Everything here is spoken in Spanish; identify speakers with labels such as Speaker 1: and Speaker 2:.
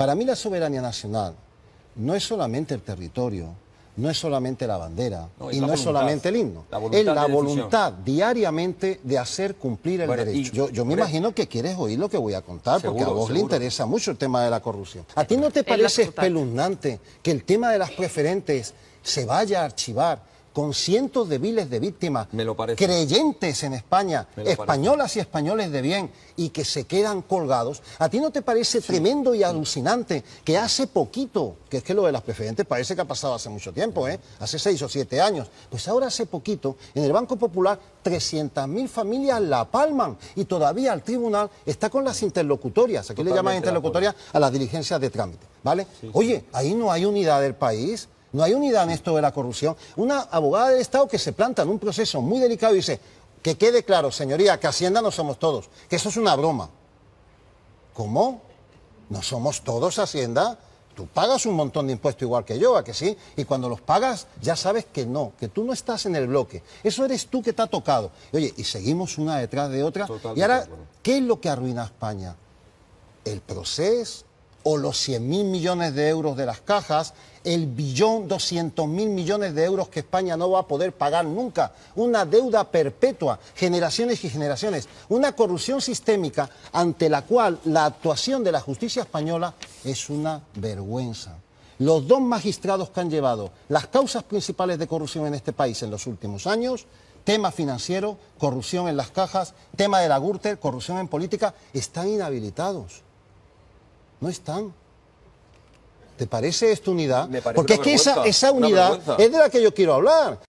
Speaker 1: Para mí la soberanía nacional no es solamente el territorio, no es solamente la bandera y no es solamente el himno, es la voluntad diariamente de hacer cumplir el derecho. Yo, me e- imagino que quieres oír lo que voy a contar porque a vos le interesa mucho el tema de la corrupción. ¿A ti no te parece espeluznante que el tema de las preferentes se vaya a archivar? con cientos de miles de víctimas, creyentes en España, españolas y españoles de bien, y que se quedan colgados. ¿A ti no te parece tremendo y alucinante que hace poquito, que es que lo de las preferentes parece que ha pasado hace mucho tiempo, ¿eh? hace seis o siete años, pues ahora hace poquito, en el Banco Popular, 300.000 familias la palman y todavía el tribunal está con las interlocutorias, aquí le llaman interlocutorias a las diligencias de trámite, ¿vale? Oye, ahí no hay unidad del país. No hay unidad en esto de la corrupción. Una abogada del Estado que se planta en un proceso muy delicado y dice, que quede claro, señoría, que Hacienda no somos todos, que eso es una broma. ¿Cómo? ¿No somos todos Hacienda? Tú pagas un montón de impuestos igual que yo, ¿a que sí? Y cuando los pagas ya sabes que no, que tú no estás en el bloque. Eso eres tú que te ha tocado. oye, y seguimos una detrás de otra. y ahora, ¿qué es lo que arruina a España? El proceso, o los 100.000 millones de euros de las cajas, el billón 200.000 millones de euros que España no va a poder pagar nunca, una deuda perpetua, generaciones y generaciones, una corrupción sistémica ante la cual la actuación de la justicia española es una vergüenza. Los dos magistrados que han llevado las causas principales de corrupción en este país en los últimos años tema financiero, corrupción en las cajas, tema de la Gürtel, corrupción en política, están inhabilitados no están. ¿Te parece esta unidad? Porque es que esa, esa unidad es de la que yo quiero hablar.